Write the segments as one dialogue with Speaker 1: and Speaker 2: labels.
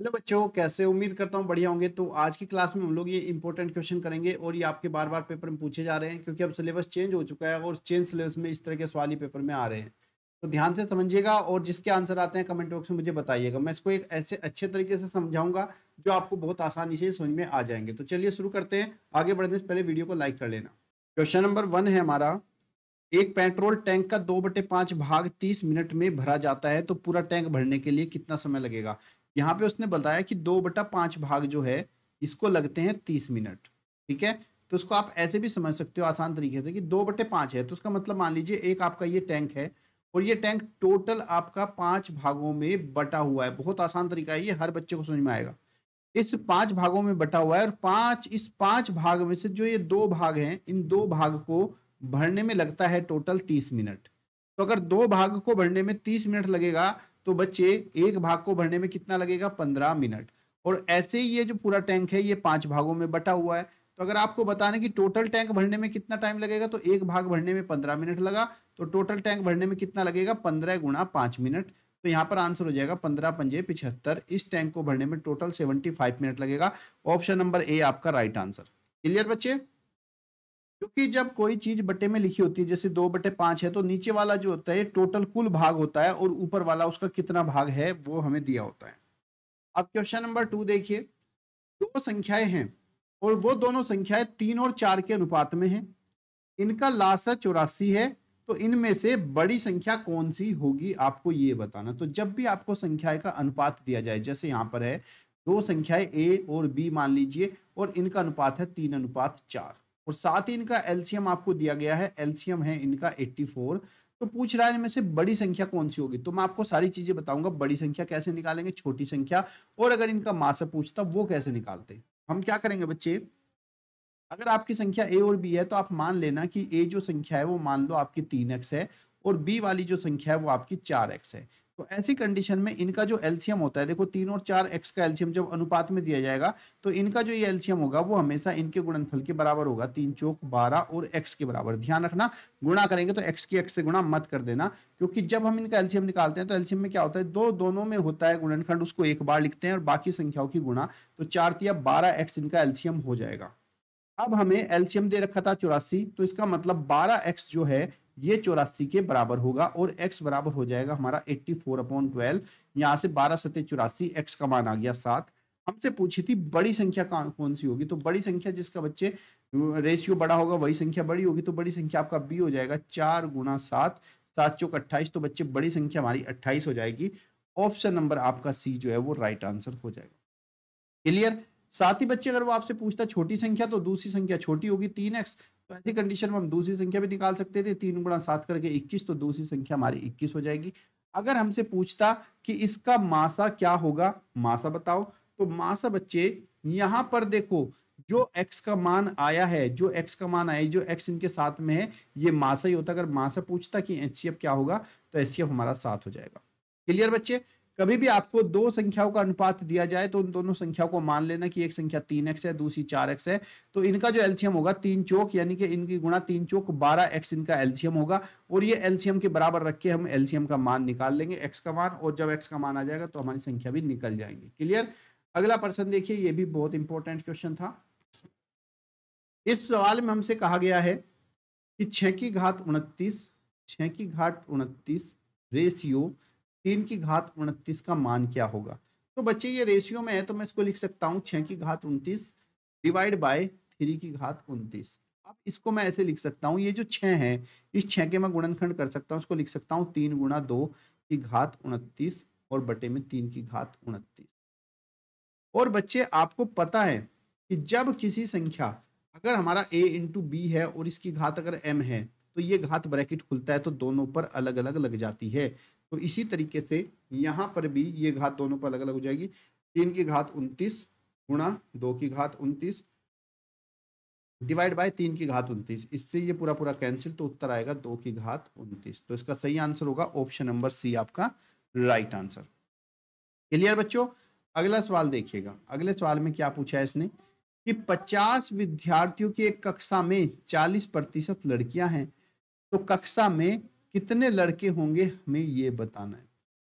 Speaker 1: hello बच्चों कैसे उम्मीद करता हूँ बढ़िया होंगे तो आज की क्लास में हम लोग ये इंपॉर्टेंट क्वेश्चन करेंगे और ये आपके बार बार पेपर में पूछे जा रहे हैं क्योंकि अब सिलेबस चेंज हो चुका है और चेंज सिलेबस में इस तरह के सवाल ही पेपर में आ रहे हैं तो ध्यान से समझिएगा और जिसके आंसर आते हैं कमेंट बॉक्स में मुझे बताइएगा मैं इसको एक ऐसे अच्छे तरीके से समझाऊंगा जो आपको बहुत आसानी से समझ में आ जाएंगे तो चलिए शुरू करते हैं आगे बढ़ने से पहले वीडियो को लाइक कर लेना क्वेश्चन नंबर वन है हमारा एक पेट्रोल टैंक का दो बटे पांच भाग तीस मिनट में भरा जाता है तो पूरा टैंक भरने के लिए कितना समय लगेगा यहाँ पे उसने बताया कि दो बटा पांच भाग जो है इसको लगते हैं तीस मिनट ठीक है तो उसको आप ऐसे भी समझ सकते हो आसान तरीके से कि दो बटे पांच है तो उसका मतलब मान लीजिए एक आपका ये टैंक है और ये टैंक टोटल आपका पांच भागों में बटा हुआ है बहुत आसान तरीका है ये हर बच्चे को समझ में आएगा इस पांच भागों में बटा हुआ है और पांच इस पांच भाग में से जो ये दो भाग हैं इन दो भाग को भरने में लगता है टोटल तीस मिनट तो अगर दो भाग को भरने में तीस मिनट लगेगा तो बच्चे एक भाग को भरने में कितना लगेगा पंद्रह मिनट और ऐसे ही ये जो पूरा टैंक है ये पांच भागों में बटा हुआ है तो अगर आपको बताने कि टोटल टैंक भरने में कितना टाइम लगेगा तो एक भाग भरने में पंद्रह मिनट लगा तो टोटल टैंक भरने में कितना लगेगा पंद्रह गुणा पांच मिनट तो यहाँ पर आंसर हो जाएगा पंद्रह पंजे पिछहत्तर इस टैंक को भरने में टोटल सेवेंटी फाइव मिनट लगेगा ऑप्शन नंबर ए आपका राइट आंसर क्लियर बच्चे क्योंकि जब कोई चीज बट्टे में लिखी होती है जैसे दो बटे पांच है तो नीचे वाला जो होता है टोटल कुल भाग होता है और ऊपर वाला उसका कितना भाग है वो हमें दिया होता है अब क्वेश्चन नंबर टू देखिए दो संख्याएं हैं और वो दोनों संख्याएं तीन और चार के अनुपात में है इनका लाश चौरासी है तो इनमें से बड़ी संख्या कौन सी होगी आपको ये बताना तो जब भी आपको संख्याएं का अनुपात दिया जाए जैसे यहाँ पर है दो संख्याएं ए और बी मान लीजिए और इनका अनुपात है तीन अनुपात चार और साथ ही इनका एलसीएम आपको दिया गया है एलसीएम है इनका 84 तो पूछ रहा है इनमें से बड़ी संख्या कौन सी होगी तो मैं आपको सारी चीजें बताऊंगा बड़ी संख्या कैसे निकालेंगे छोटी संख्या और अगर इनका मास पूछता वो कैसे निकालते हम क्या करेंगे बच्चे अगर आपकी संख्या ए और बी है तो आप मान लेना कि ए जो संख्या है वो मान लो आपकी तीन एक्स है और बी वाली जो संख्या है वो आपकी चार एक्स है तो ऐसी कंडीशन में इनका जो एल्सियम होता है देखो तीन और चार एक्स का एल्सियम जब अनुपात में दिया जाएगा तो इनका जो ये एल्सियम होगा वो हमेशा इनके गुणनफल के बराबर होगा तीन चौक बारह और एक्स के बराबर ध्यान रखना गुणा करेंगे तो एक्स की एक्स से गुणा मत कर देना क्योंकि जब हम इनका एल्सियम निकालते हैं तो एल्सियम में क्या होता है दो दोनों में होता है गुणनखंड उसको एक बार लिखते हैं और बाकी संख्याओं की गुणा तो चार तिया बारह एक्स इनका एल्सियम हो जाएगा अब हमें एल्शियम दे रखा था चौरासी तो इसका मतलब बारह एक्स जो है ये चौरासी के बराबर होगा और x बराबर हो जाएगा हमारा 84 फोर अपॉन ट्वेल्व यहाँ से बारह सत्य चौरासी एक्स का मान आ गया सात हमसे पूछी थी बड़ी संख्या कौन सी होगी तो बड़ी संख्या जिसका बच्चे रेशियो बड़ा होगा वही संख्या बड़ी होगी तो बड़ी संख्या आपका बी हो जाएगा चार गुना सात सात चौक अट्ठाईस तो बच्चे बड़ी संख्या हमारी अट्ठाईस हो जाएगी ऑप्शन नंबर आपका सी जो है वो राइट आंसर हो जाएगा क्लियर साथ ही बच्चे अगर वो आपसे पूछता छोटी संख्या तो दूसरी संख्या छोटी होगी तीन एक्स तो ऐसी कंडीशन में हम दूसरी संख्या भी निकाल सकते थे तीन गुणा सात करके इक्कीस तो दूसरी संख्या हमारी इक्कीस हो जाएगी अगर हमसे पूछता कि इसका मासा क्या होगा मासा बताओ तो मासा बच्चे यहाँ पर देखो जो x का मान आया है जो x का मान आया जो x इनके साथ में है ये मासा ही होता अगर मासा पूछता कि एच क्या होगा तो एच हमारा साथ हो जाएगा क्लियर बच्चे कभी भी आपको दो संख्याओं का अनुपात दिया जाए तो उन दोनों संख्याओं को मान लेना कि एक संख्या तीन एक्स है दूसरी चार एक्स है तो इनका जो एल्शियम होगा तीन चौक यानी कि इनकी गुणा तीन चौक बारह एक्स इनका एल्शियम होगा और ये एल्शियम के बराबर रख के हम एल्शियम का मान निकाल लेंगे एक्स का मान और जब एक्स का मान आ जाएगा तो हमारी संख्या भी निकल जाएंगी क्लियर अगला प्रश्न देखिए ये भी बहुत इंपॉर्टेंट क्वेश्चन था इस सवाल में हमसे कहा गया है कि छ की घात उनतीस छ की घाट उनतीस रेशियो तीन की घात उनतीस का मान क्या होगा तो बच्चे ये रेशियो में है तो मैं इसको लिख सकता हूँ छः की घात उनतीस डिवाइड बाय थ्री की घात उनतीस अब इसको मैं ऐसे लिख सकता हूँ ये जो छः है इस छः के मैं गुणनखंड कर सकता हूँ इसको लिख सकता हूँ तीन गुणा दो की घात उनतीस और बटे में तीन की घात उनतीस और बच्चे आपको पता है कि जब किसी संख्या अगर हमारा ए इंटू बी है और इसकी घात अगर एम है तो ये घात ब्रैकेट खुलता है तो दोनों पर अलग अलग लग जाती है तो इसी तरीके से यहाँ पर भी ये घात दोनों पर अलग अलग हो जाएगी तीन की घात उनतीस गुणा दो की घात उनतीस डिवाइड बाय तीन की घात उनतीस इससे ये पूरा पूरा कैंसिल तो उत्तर आएगा दो की घात उनतीस तो इसका सही आंसर होगा ऑप्शन नंबर सी आपका राइट आंसर क्लियर बच्चों अगला सवाल देखिएगा अगले सवाल में क्या पूछा है इसने कि 50 विद्यार्थियों की एक कक्षा में 40 प्रतिशत लड़कियां हैं तो कक्षा में कितने लड़के होंगे हमें ये बताना है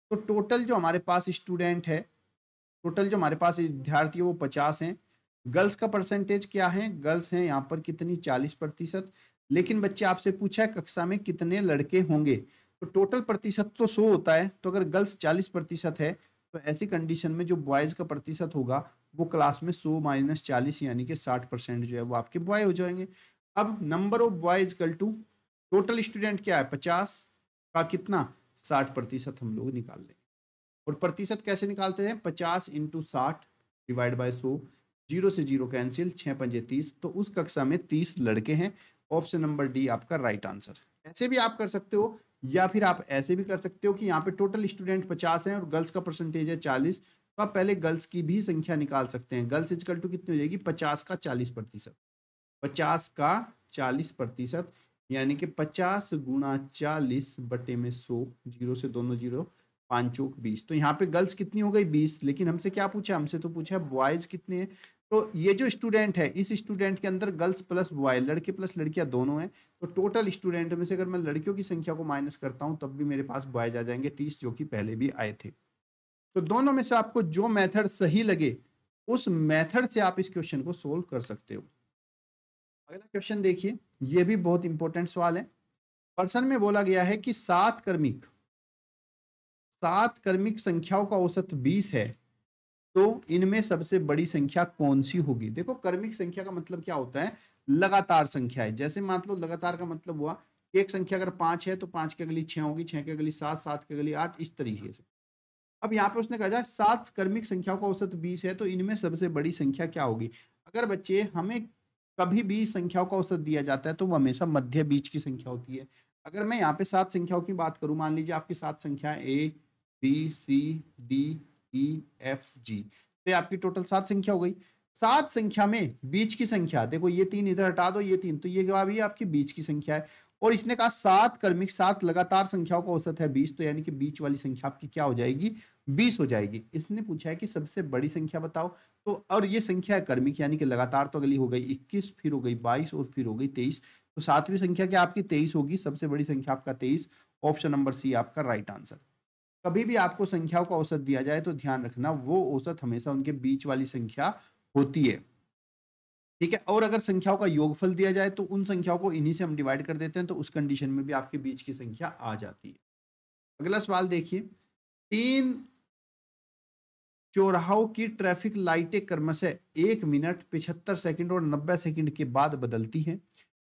Speaker 1: तो टोटल जो हमारे पास स्टूडेंट है टोटल जो हमारे पास विद्यार्थी है वो पचास हैं गर्ल्स का परसेंटेज क्या है गर्ल्स हैं यहाँ पर कितनी चालीस प्रतिशत लेकिन बच्चे आपसे पूछा है कक्षा में कितने लड़के होंगे तो टोटल प्रतिशत तो सो होता है तो अगर गर्ल्स चालीस प्रतिशत है तो ऐसी कंडीशन में जो बॉयज़ का प्रतिशत होगा वो क्लास में सो माइनस चालीस यानी कि साठ परसेंट जो है वो आपके बॉय हो जाएंगे अब नंबर ऑफ बॉयज कल टू टोटल स्टूडेंट क्या है पचास का कितना साठ प्रतिशत हम लोग निकाल लेंगे और प्रतिशत कैसे निकालते हैं पचास इंटू साठ डिवाइड बाई सो जीरो से जीरो कैंसिल छः पंजे तीस तो उस कक्षा में तीस लड़के हैं ऑप्शन नंबर डी आपका राइट आंसर ऐसे भी आप कर सकते हो या फिर आप ऐसे भी कर सकते हो कि यहाँ पे टोटल स्टूडेंट पचास हैं और गर्ल्स का परसेंटेज है चालीस तो आप पहले गर्ल्स की भी संख्या निकाल सकते हैं गर्ल्स इजकल टू कितनी हो जाएगी पचास का चालीस प्रतिशत पचास का चालीस प्रतिशत यानी कि पचास गुणा चालीस बटे में सो जीरो से दोनों जीरो पाँच चौक बीस तो यहाँ पे गर्ल्स कितनी हो गई बीस लेकिन हमसे क्या पूछा हमसे तो पूछा बॉयज कितने हैं तो ये जो स्टूडेंट है इस स्टूडेंट के अंदर गर्ल्स प्लस बॉय लड़के प्लस लड़कियां दोनों हैं तो टोटल स्टूडेंट में से अगर मैं लड़कियों की संख्या को माइनस करता हूँ तब भी मेरे पास बॉयज आ जाएंगे तीस जो कि पहले भी आए थे तो दोनों में से आपको जो मैथड सही लगे उस मेथड से आप इस क्वेश्चन को सोल्व कर सकते हो अगला क्वेश्चन देखिए ये भी बहुत इंपॉर्टेंट सवाल है प्रश्न में बोला गया है कि सात कर्मिक सात कर्मिक संख्याओं का औसत बीस है तो इनमें सबसे बड़ी संख्या कौन सी होगी देखो कर्मिक संख्या का मतलब क्या होता है लगातार संख्या है जैसे मान लो लगातार का मतलब हुआ एक संख्या अगर पांच है तो पांच के अगली छह होगी छह के अगली सात सात के अगली आठ इस तरीके से अब यहाँ पे उसने कहा जाए सात कर्मिक संख्याओं का औसत बीस है तो इनमें सबसे बड़ी संख्या क्या होगी अगर बच्चे हमें कभी भी संख्याओं का औसत दिया जाता है तो वो हमेशा मध्य बीज की संख्या होती है अगर मैं यहाँ पे सात संख्याओं की बात करूँ मान लीजिए आपकी सात संख्या A B C D E F G तो आपकी टोटल सात संख्या हो गई सात संख्या में बीच की संख्या देखो ये तीन इधर हटा दो ये तीन तो ये जवाब ये आपकी बीच की संख्या है और इसने कहा सात कर्मिक सात लगातार संख्याओं का औसत है बीस तो यानी कि बीच वाली संख्या आपकी क्या हो जाएगी बीस हो जाएगी इसने पूछा है कि सबसे बड़ी संख्या बताओ तो और ये संख्या है कर्मिक यानी कि लगातार तो अगली हो गई इक्कीस फिर हो गई बाईस और फिर हो गई तेईस तो सातवीं संख्या क्या आपकी तेईस होगी सबसे बड़ी संख्या आपका तेईस ऑप्शन नंबर सी आपका राइट आंसर कभी भी आपको संख्याओं का औसत दिया जाए तो ध्यान रखना वो औसत हमेशा उनके बीच वाली संख्या होती है ठीक है और अगर संख्याओं का योगफल दिया जाए तो उन संख्याओं को इन्हीं से हम डिवाइड कर देते हैं तो उस कंडीशन में भी आपके बीच की संख्या आ जाती है अगला सवाल देखिए तीन चौराहों की ट्रैफिक लाइटें क्रमशः एक मिनट पिछहत्तर सेकंड और नब्बे सेकंड के बाद बदलती हैं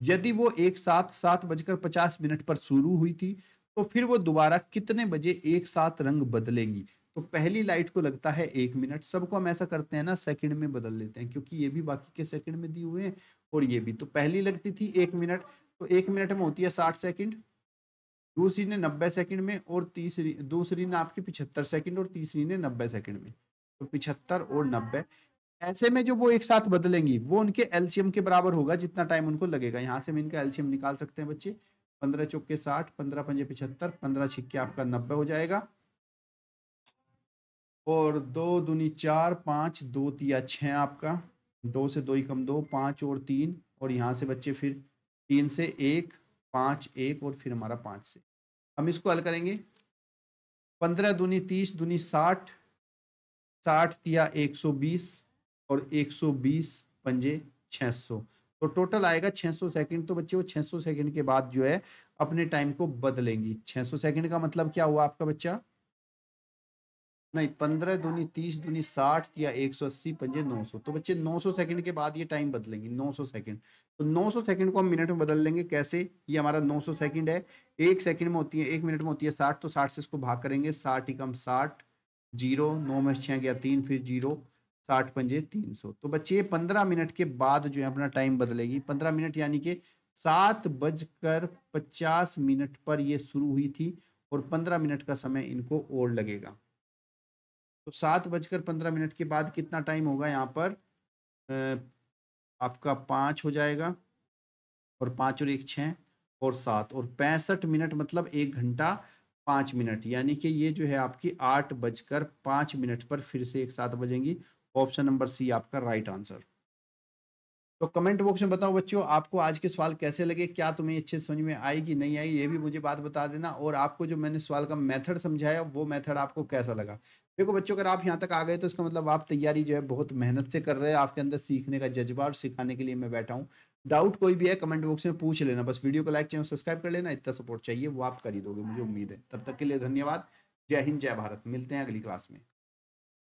Speaker 1: यदि वो एक साथ सात बजकर पचास मिनट पर शुरू हुई थी तो फिर वो दोबारा कितने बजे एक साथ रंग बदलेंगी तो पहली लाइट को लगता है एक मिनट सबको हम ऐसा करते हैं ना सेकंड में बदल लेते हैं क्योंकि ये भी बाकी के सेकंड में दिए हुए हैं और ये भी तो पहली लगती थी एक मिनट तो एक मिनट में होती है साठ सेकंड दूसरी ने नब्बे सेकंड में और तीसरी दूसरी ने आपकी पिछहत्तर सेकंड और तीसरी ने नब्बे सेकंड में तो पिछहत्तर और नब्बे ऐसे में जो वो एक साथ बदलेंगी वो उनके एल्शियम के बराबर होगा जितना टाइम उनको लगेगा यहाँ से हम इनका एल्शियम निकाल सकते हैं बच्चे पंद्रह चौके साठ पंद्रह पंजे पिछहत्तर पंद्रह छिक्के आपका नब्बे हो जाएगा और दो दुनी चार पाँच दो तिया छः आपका दो से दो ही कम दो पाँच और तीन और यहाँ से बच्चे फिर तीन से एक पाँच एक और फिर हमारा पाँच से हम इसको हल करेंगे पंद्रह दूनी तीस दूनी साठ साठ तिया एक सौ बीस और एक सौ बीस पंजे छः सौ तो टोटल आएगा छः सौ सेकंड तो बच्चे वो सौ सेकेंड के बाद जो है अपने टाइम को बदलेंगी छः सौ सेकंड का मतलब क्या हुआ आपका बच्चा नहीं पंद्रह दूनी तीस दूनी साठ या एक सौ अस्सी पंजे नौ सौ तो बच्चे नौ सौ सेकेंड के बाद ये टाइम बदलेंगे नौ सौ सेकेंड तो नौ सौ सेकेंड को हम मिनट में बदल लेंगे कैसे ये हमारा नौ सौ सेकेंड है एक सेकेंड में होती है एक मिनट में होती है साठ तो साठ से इसको भाग करेंगे साठ ही कम साठ जीरो नौ में छः गया तीन फिर जीरो साठ पंजे तीन सौ तो बच्चे पंद्रह मिनट के बाद जो है अपना टाइम बदलेगी पंद्रह मिनट यानी कि सात बजकर पचास मिनट पर यह शुरू हुई थी और पंद्रह मिनट का समय इनको और लगेगा तो सात बजकर पंद्रह मिनट के बाद कितना टाइम होगा यहाँ पर आपका पाँच हो जाएगा और पाँच और एक छः और सात और पैंसठ मिनट मतलब एक घंटा पाँच मिनट यानी कि ये जो है आपकी आठ बजकर पाँच मिनट पर फिर से एक साथ बजेंगी ऑप्शन नंबर सी आपका राइट आंसर तो कमेंट बॉक्स में बताओ बच्चों आपको आज के सवाल कैसे लगे क्या तुम्हें अच्छे समझ में आई कि नहीं आई ये भी मुझे बात बता देना और आपको जो मैंने सवाल का मेथड समझाया वो मेथड आपको कैसा लगा देखो बच्चों अगर आप यहाँ तक आ गए तो इसका मतलब आप तैयारी जो है बहुत मेहनत से कर रहे हैं आपके अंदर सीखने का जज्बा और सिखाने के लिए मैं बैठा हूँ डाउट कोई भी है कमेंट बॉक्स में पूछ लेना बस वीडियो को लाइक चाहिए सब्सक्राइब कर लेना इतना सपोर्ट चाहिए वो आप कर ही दोगे मुझे उम्मीद है तब तक के लिए धन्यवाद जय हिंद जय भारत मिलते हैं अगली क्लास में